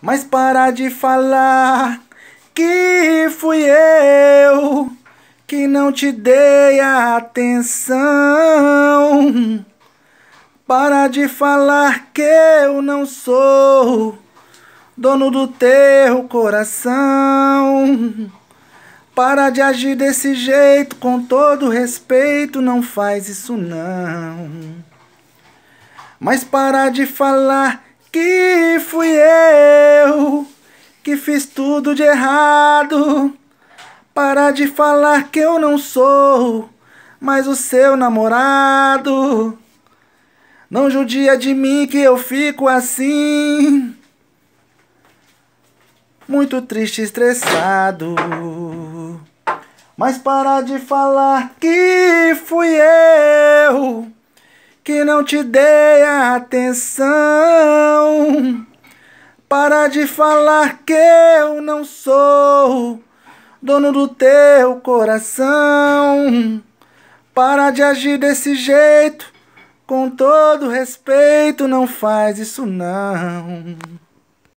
Mas para de falar que fui eu que não te dei a atenção. Para de falar que eu não sou dono do teu coração. Para de agir desse jeito, com todo respeito, não faz isso não. Mas para de falar que fui eu que fiz tudo de errado. Para de falar que eu não sou mais o seu namorado. Não judia de mim que eu fico assim. Muito triste, estressado. Mas para de falar que fui eu que não te dei atenção. Para de falar que eu não sou dono do teu coração. Para de agir desse jeito, com todo respeito, não faz isso não.